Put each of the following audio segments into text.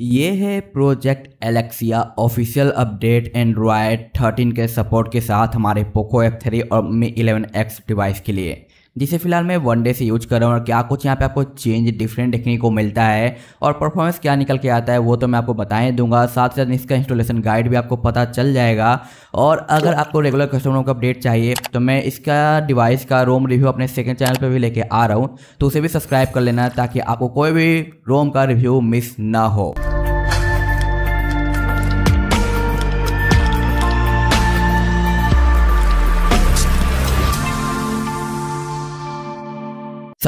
ये है project Elixir official update Android 13 के सपोर्ट के साथ हमारे पोको एफ थ्री और मी इलेवन एक्स डिवाइस के लिए जिसे फिलहाल मैं वन डे से यूज कर रहा हूँ और क्या कुछ यहाँ पे आपको चेंज डिफरेंट देखने को मिलता है और परफॉर्मेंस क्या निकल के आता है वो तो मैं आपको बताएं दूंगा साथ ही साथ इसका इंस्टॉलेशन गाइड भी आपको पता चल जाएगा और अगर आपको रेगुलर कस्टमरों का अपडेट चाहिए तो मैं इसका डिवाइस का रोम रिव्यू अपने सेकेंड चैनल पर भी लेके आ रहा हूँ तो उसे भी सब्सक्राइब कर लेना ताकि आपको कोई भी रोम का रिव्यू मिस ना हो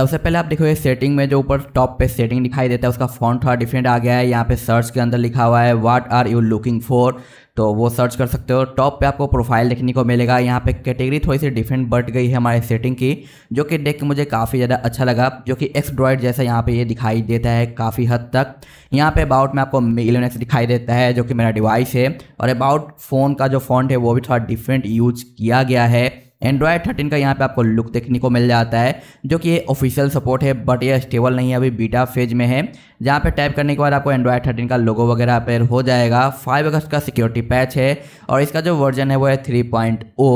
सबसे पहले आप देखोगे सेटिंग में जो ऊपर टॉप पे सेटिंग दिखाई देता है उसका फॉन्ट थोड़ा डिफरेंट आ गया है यहाँ पे सर्च के अंदर लिखा हुआ है what are you looking for तो वो सर्च कर सकते हो टॉप पे आपको प्रोफाइल देखने को मिलेगा यहाँ पे कैटेगरी थोड़ी सी डिफरेंट बढ़ गई है हमारे सेटिंग की जो कि देख के मुझे काफ़ी ज़्यादा अच्छा लगा जो कि ड्रॉइड जैसा यहाँ पे ये दिखाई देता है काफ़ी हद तक यहाँ पे अबाउट में आपको एक्स दिखाई देता है जो कि मेरा डिवाइस है और अबाउट फ़ोन का जो फॉन्ट है वो भी थोड़ा डिफरेंट यूज किया गया है एंड्रॉयड थर्टीन का यहाँ पे आपको लुक देखने को मिल जाता है जो कि ये ऑफिशियल सपोर्ट है बट ये स्टेबल नहीं है अभी बीटा फेज में है जहाँ पे टाइप करने के बाद आपको एंड्रॉयड थर्टीन का लोगो वगैरह अपेयर हो जाएगा फाइव अगस्त का सिक्योरिटी पैच है और इसका जो वर्जन है वो है थ्री पॉइंट ओ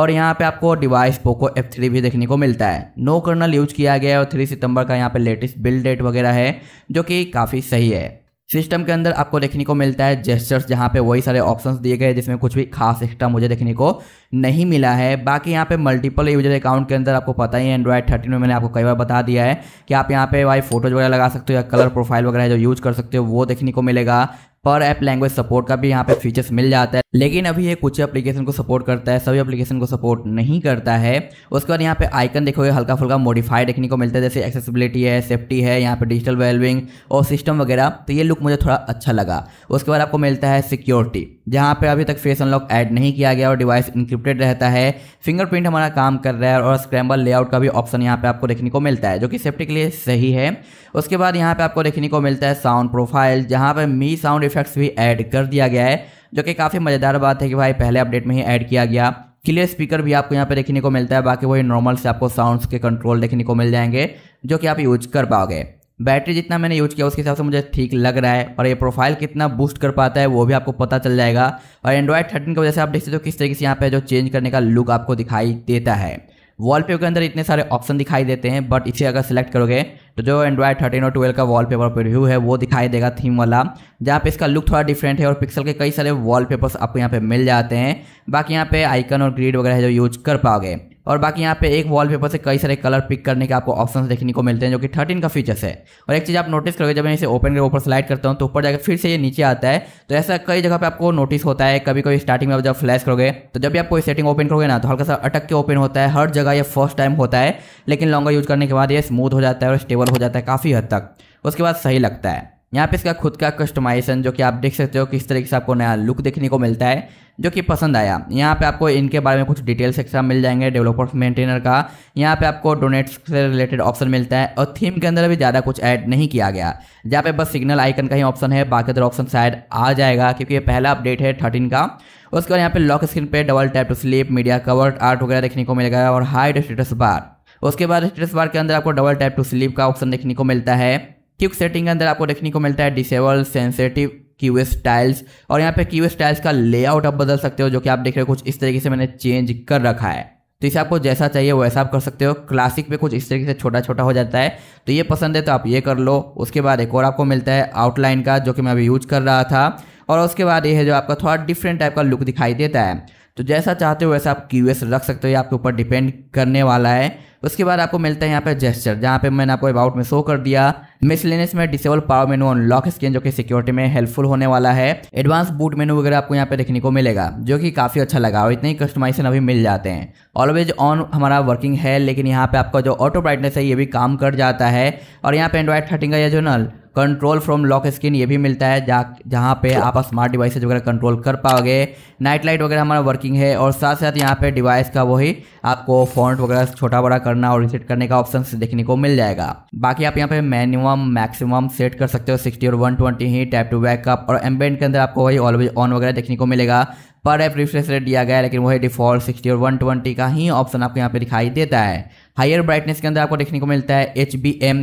और यहाँ पे आपको डिवाइस पोको एफ थ्री भी देखने को मिलता है नो कर्नल यूज किया गया है और थ्री सितंबर का यहाँ पर लेटेस्ट बिल्ड डेट वगैरह है जो कि काफ़ी सही है सिस्टम के अंदर आपको देखने को मिलता है जेस्टर्स जहाँ पे वही सारे ऑप्शंस दिए गए जिसमें कुछ भी खास एक्स्ट्रा मुझे देखने को नहीं मिला है बाकी यहाँ पे मल्टीपल यूजर अकाउंट के अंदर आपको पता ही है एंड्रॉयड थर्टीन में मैंने आपको कई बार बता दिया है कि आप यहाँ पे भाई फोटोज वगैरह लगा सकते हो या कलर प्रोफाइल वगैरह जो यूज़ कर सकते हो वो देखने को मिलेगा पर ऐप लैंग्वेज सपोर्ट का भी यहाँ पे फीचर्स मिल जाता है लेकिन अभी ये कुछ एप्लीकेशन को सपोर्ट करता है सभी एप्लीकेशन को सपोर्ट नहीं करता है उसके बाद यहाँ पे आइकन देखोगे हल्का फुल्का मॉडिफाई देखने को मिलता है जैसे एक्सेसिबिलिटी है सेफ्टी है यहाँ पे डिजिटल वेलविंग और सिस्टम वगैरह तो ये लुक मुझे थोड़ा अच्छा लगा उसके बाद आपको मिलता है सिक्योरिटी जहाँ पे अभी तक फेस अनलॉक ऐड नहीं किया गया और डिवाइस इंक्रिप्टेड रहता है फिंगरप्रिंट हमारा काम कर रहा है और स्क्रैम्बल लेआउट का भी ऑप्शन यहाँ पे आपको देखने को मिलता है जो कि सेफ्टी के लिए सही है उसके बाद यहाँ पे आपको देखने को मिलता है साउंड प्रोफाइल जहाँ पे मी साउंड इफेक्ट इफेक्ट्स भी ऐड कर दिया गया है जो कि काफ़ी मज़ेदार बात है कि भाई पहले अपडेट में ही ऐड किया गया क्लियर स्पीकर भी आपको यहाँ पे देखने को मिलता है बाकी वही नॉर्मल से आपको साउंड्स के कंट्रोल देखने को मिल जाएंगे जो कि आप यूज कर पाओगे बैटरी जितना मैंने यूज किया उसके हिसाब से मुझे ठीक लग रहा है और ये प्रोफाइल कितना बूस्ट कर पाता है वो भी आपको पता चल जाएगा और एंड्रॉयड थर्टीन की वजह से आप देख सकते हो किस तरीके से यहाँ पे जो चेंज करने का लुक आपको दिखाई देता है वॉलपेपर के अंदर इतने सारे ऑप्शन दिखाई देते हैं बट इसे अगर सेलेक्ट करोगे तो जो एंड्रॉयड थर्टीन और ट्वेल्व का वॉलपेपर रिव्यू है वो दिखाई देगा थीम वाला जहाँ पे इसका लुक थोड़ा डिफरेंट है और पिक्सल के कई सारे वॉलपेपर्स आपको यहाँ पे मिल जाते हैं बाकी यहाँ पे आइकन और ग्रीड वगैरह जो यूज कर पाओगे और बाकी यहाँ पे एक वॉलपेपर से कई सारे कलर पिक करने के आपको ऑप्शन देखने को मिलते हैं जो कि थर्टीन का फीचर्स है और एक चीज़ आप नोटिस करोगे जब मैं इसे ओपन करके ऊपर स्लाइड करता हूँ तो ऊपर जाकर फिर से ये नीचे आता है तो ऐसा कई जगह पर आपको नोटिस होता है कभी कभी स्टार्टिंग में आप जब फ्लैश करोगे तो जब भी आप कोई सेटिंग ओपन करोगे ना तो हल्का सा अटक के ओपन होता है हर जगह ये फर्स्ट टाइम होता है लेकिन लॉन्गर यूज करने के बाद ये स्मूथ हो जाता है और स्टेबल हो जाता है काफ़ी हद तक उसके बाद सही लगता है यहाँ पे इसका खुद का कस्टमाइजेशन जो कि आप देख सकते हो किस तरीके से आपको नया लुक देखने को मिलता है जो कि पसंद आया यहाँ पे आपको इनके बारे में कुछ डिटेल्स एक्सा मिल जाएंगे डेवलपर्स मेंटेनर का यहाँ पे आपको डोनेट्स से रिलेटेड ऑप्शन मिलता है और थीम के अंदर भी ज़्यादा कुछ ऐड नहीं किया गया जहाँ पे बस सिग्नल आइकन का ही ऑप्शन है बाकी अदर ऑप्शन शायद आ जाएगा क्योंकि ये पहला अपडेट है थर्टीन का उसके बाद यहाँ पे लॉक स्क्रीन पर double tap to sleep media cover art वगैरह देखने को मिल और हाइड स्टेटस बार उसके बाद स्टेटस बार के अंदर आपको डबल टैप टू स्लीप का ऑप्शन देखने को मिलता है क्यूक सेटिंग के अंदर आपको देखने को मिलता है डिसेबल सेंसेटिव कीवेस स्टाइल्स और यहाँ पे कीवेस टाइल्स का लेआउट आप बदल सकते हो जो कि आप देख रहे हो कुछ इस तरीके से मैंने चेंज कर रखा है तो इसे आपको जैसा चाहिए वैसा आप कर सकते हो क्लासिक पे कुछ इस तरीके से छोटा छोटा हो जाता है तो ये पसंद है तो आप ये कर लो उसके बाद एक और आपको मिलता है आउटलाइन का जो कि मैं अभी यूज कर रहा था और उसके बाद ये है जो आपका थोड़ा डिफरेंट टाइप का लुक दिखाई देता है तो जैसा चाहते हो वैसा आप क्यूएस रख सकते हो ये आपके ऊपर डिपेंड करने वाला है उसके बाद आपको मिलता है यहाँ पर जेस्चर जहाँ पे मैंने आपको अबाउट में शो कर दिया मिसलेनियस में disable power menu unlock screen जो कि सिक्योरिटी में हेल्पफुल होने वाला है एडवांस बूट मेनू वगैरह आपको यहाँ पे देखने को मिलेगा जो कि काफ़ी अच्छा लगा और इतने ही कस्टमाइजेशन अभी मिल जाते हैं ऑलवेज ऑन हमारा वर्किंग है लेकिन यहाँ पे आपका जो ऑटो ब्राइटनेस है ये भी काम कर जाता है और यहाँ पे एंड्रॉयड थर्टीन का यह जो नल कंट्रोल फ्रॉम लॉक स्क्रीन ये भी मिलता है जहाँ जहाँ पे आप स्मार्ट डिवाइसेज वगैरह कंट्रोल कर पाओगे नाइट लाइट वगैरह हमारा वर्किंग है और साथ साथ यहाँ पे डिवाइस का वही आपको फॉन्ट वगैरह छोटा बड़ा करना और रिसेट करने का ऑप्शन देखने को मिल जाएगा बाकी आप यहाँ पे मिनिमम मैक्सिमम सेट कर सकते हो सिक्सटी और वन ट्वेंटी ही टैप टू बैकअप और एम्बेंट के अंदर आपको वही ऑलवेज ऑन वगैरह देखने को मिलेगा पर ऐप रिफ्रेश रेट दिया गया है लेकिन वही डिफॉल्ट सिक्सटी और वन ट्वेंटी का ही ऑप्शन आपको यहाँ पे दिखाई देता है हायर ब्राइटनेस के अंदर आपको देखने को मिलता है एच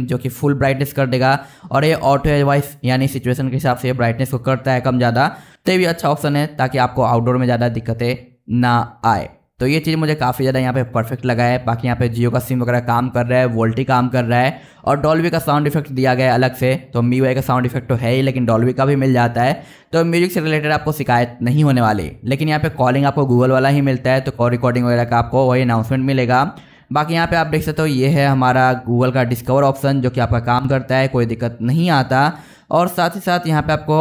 जो कि फुल ब्राइटनेस कर देगा और ये ऑटो एडवाइस यानी सिचुएशन के हिसाब से ब्राइटनेस को करता है कम ज़्यादा तो ये भी अच्छा ऑप्शन है ताकि आपको आउटडोर में ज़्यादा दिक्कतें ना आए तो ये चीज़ मुझे काफ़ी ज़्यादा यहाँ पे परफेक्ट लगा है बाकी यहाँ पे जियो का सिम वगैरह काम कर रहा है वोल्टी काम कर रहा है और डॉल्वी का साउंड इफेक्ट दिया गया है अलग से तो मी वाई का साउंड इफेक्ट तो है ही लेकिन डॉल्वी का भी मिल जाता है तो म्यूजिक से रिलेटेड आपको शिकायत नहीं होने वाली लेकिन यहाँ पे कॉलिंग आपको गूगल वाला ही मिलता है तो कॉल रिकॉर्डिंग वगैरह का आपको वही अनाउंसमेंट मिलेगा बाकी यहाँ पे आप देख सकते हो ये है हमारा गूगल का डिस्कवर ऑप्शन जो कि आपका काम करता है कोई दिक्कत नहीं आता और साथ ही साथ यहाँ पे आपको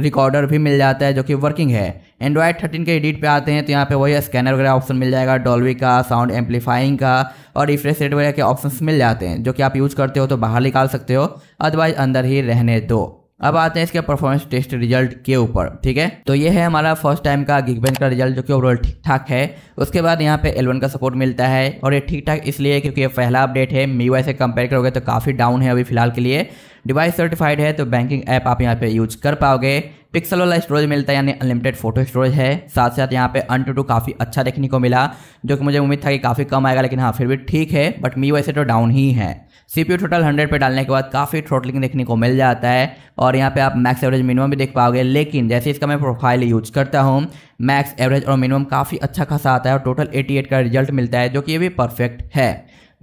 रिकॉर्डर भी मिल जाता है जो कि वर्किंग है एंड्रॉयड थर्टीन के एडिट पे आते हैं तो यहाँ पे वही स्कैनर वगैरह ऑप्शन मिल जाएगा डॉल्वी का साउंड एम्पलीफाइंग का और रिफ्रेश रेट वगैरह के ऑप्शंस मिल जाते हैं जो कि आप यूज़ करते हो तो बाहर निकाल सकते हो अदरवाइज अंदर ही रहने दो अब आते हैं इसके परफॉर्मेंस टेस्ट रिजल्ट के ऊपर ठीक है तो ये है हमारा फर्स्ट टाइम का गिगबेंच का रिजल्ट जो कि ओवरऑल ठीक ठाक है उसके बाद यहाँ पे एलवन का सपोर्ट मिलता है और ये ठीक ठाक इसलिए क्योंकि ये पहला अपडेट है मी वाई से कंपेयर करोगे तो काफ़ी डाउन है अभी फिलहाल के लिए डिवाइस सर्टिफाइड है तो बैंकिंग ऐप आप यहाँ पे यूज कर पाओगे पिक्सल वाला स्टोरेज मिलता है यानी अनलिमिटेड फोटो स्टोरेज है साथ साथ यहाँ पे अन टू टू काफ़ी अच्छा देखने को मिला जो कि मुझे उम्मीद था कि काफ़ी कम आएगा लेकिन हाँ फिर भी ठीक है बट मी वैसे तो डाउन ही है सी पी टोटल हंड्रेड पर डालने के बाद काफ़ी थ्रोटलिंग देखने को मिल जाता है और यहाँ पे आप मैक्स एवरेज मिनिमम भी देख पाओगे लेकिन जैसे इसका मैं प्रोफाइल यूज करता हूँ मैक्स एवरेज और मिनिमम काफ़ी अच्छा खासा आता है और टोटल एट का रिजल्ट मिलता है जो कि ये भी परफेक्ट है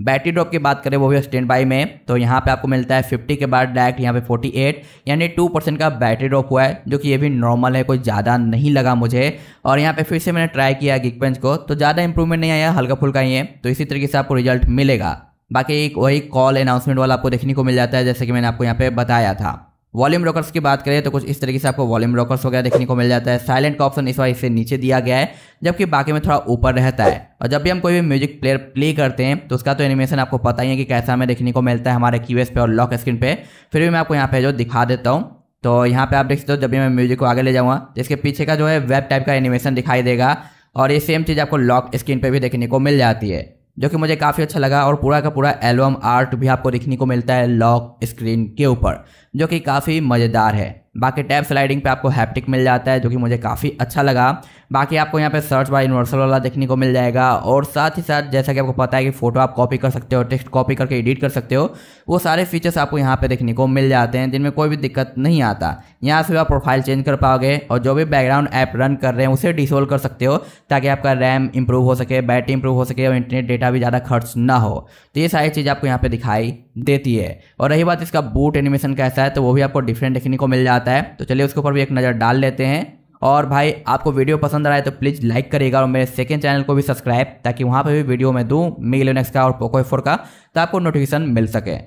बैटरी ड्रॉप की बात करें वो भी स्टैंड बाई में तो यहाँ पे आपको मिलता है 50 के बाद डायरेक्ट यहाँ पे 48 यानी 2 परसेंट का बैटरी ड्रॉप हुआ है जो कि ये भी नॉर्मल है कोई ज़्यादा नहीं लगा मुझे और यहाँ पे फिर से मैंने ट्राई किया गिग पेंच को तो ज़्यादा इंप्रूवमेंट नहीं आया हल्का फुल्का ही है तो इसी तरीके से आपको रिजल्ट मिलेगा बाकी एक वही कॉल अनाउंसमेंट वाला आपको देखने को मिल जाता है जैसे कि मैंने आपको यहाँ पे बताया था वॉल्यूम ब्रोकर्स की बात करें तो कुछ इस तरीके से आपको वॉल्यूम ब्रोकर्स वगैरह देखने को मिल जाता है साइलेंट का ऑप्शन इस बार इससे नीचे दिया गया है जबकि बाकी में थोड़ा ऊपर रहता है और जब भी हम कोई भी म्यूजिक प्लेयर प्ले करते हैं तो उसका तो एनिमेशन आपको पता ही है कि कैसा हमें देखने को मिलता है हमारे क्यूएस पे और लॉक स्क्रीन पर फिर भी मैं आपको यहाँ पे जो दिखा देता हूँ तो यहाँ पे आप देख सकते हो जब भी मैं म्यूजिक को आगे ले जाऊँगा तो इसके पीछे का जो है वेब टाइप का एनिमेशन दिखाई देगा और ये सेम चीज़ आपको लॉक स्क्रीन पर भी देखने को मिल जाती है जो कि मुझे काफ़ी अच्छा लगा और पूरा का पूरा एल्बम आर्ट भी आपको देखने को मिलता है लॉक स्क्रीन के ऊपर जो कि काफ़ी मज़ेदार है बाकी टैब स्लाइडिंग पे आपको हैप्टिक मिल जाता है जो कि मुझे काफ़ी अच्छा लगा बाकी आपको यहाँ पे सर्च बाय यूनिवर्सल वाला देखने को मिल जाएगा और साथ ही साथ जैसा कि आपको पता है कि फ़ोटो आप कॉपी कर सकते हो टेक्स्ट कॉपी करके एडिट कर सकते हो वो सारे फीचर्स आपको यहाँ पर देखने को मिल जाते हैं जिनमें कोई भी दिक्कत नहीं आता यहाँ से आप प्रोफाइल चेंज कर पाओगे और जो भी बैकग्राउंड ऐप रन कर रहे हैं उसे डिसोल्व कर सकते हो ताकि आपका रैम इंप्रूव हो सके बैटरी इंप्रूव हो सके और इंटरनेट डेटा भी ज़्यादा खर्च ना हो तो ये सारी चीज़ आपको यहाँ पर दिखाई देती है और रही बात इसका बूट एनिमेशन कैसा है तो वो भी आपको डिफरेंट देखने को मिल जाता है तो चलिए उसके ऊपर भी एक नज़र डाल लेते हैं और भाई आपको वीडियो पसंद आए तो प्लीज़ लाइक करिएगा और मेरे सेकेंड चैनल को भी सब्सक्राइब ताकि वहाँ पर भी वीडियो में दूँ मी इलेवन का और पोको फोर का तो आपको नोटिफिकेशन मिल सके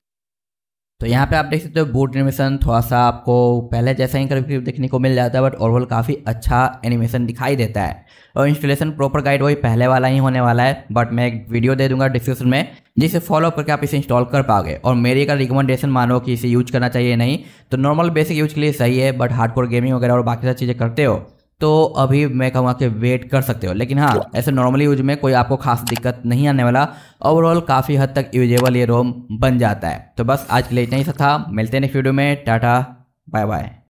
तो यहाँ पे आप देख सकते हो बोट एनिमेशन थोड़ा सा आपको पहले जैसा ही कभी देखने को मिल जाता है बट ओवरऑल काफ़ी अच्छा एनिमेशन दिखाई देता है और इंस्टॉलेशन प्रॉपर गाइड वही पहले वाला ही होने वाला है बट मैं एक वीडियो दे दूंगा डिस्क्रिप्शन में जिसे फॉलो करके आप इसे इंस्टॉल कर पाओगे और मेरी अगर रिकमेंडेशन मानो कि इसे यूज करना चाहिए नहीं तो नॉर्मल बेसिक यूज के लिए सही है बट हार्डकोर गेमिंग वगैरह और बाकी सारी चीज़ें करते हो तो अभी मैं कहूँगा कि वेट कर सकते हो लेकिन हाँ ऐसे नॉर्मली यूज में कोई आपको खास दिक्कत नहीं आने वाला ओवरऑल काफ़ी हद तक यूजेबल ये रोम बन जाता है तो बस आज के लिए इतना ही था मिलते हैं नेक्स्ट वीडियो में टाटा बाय बाय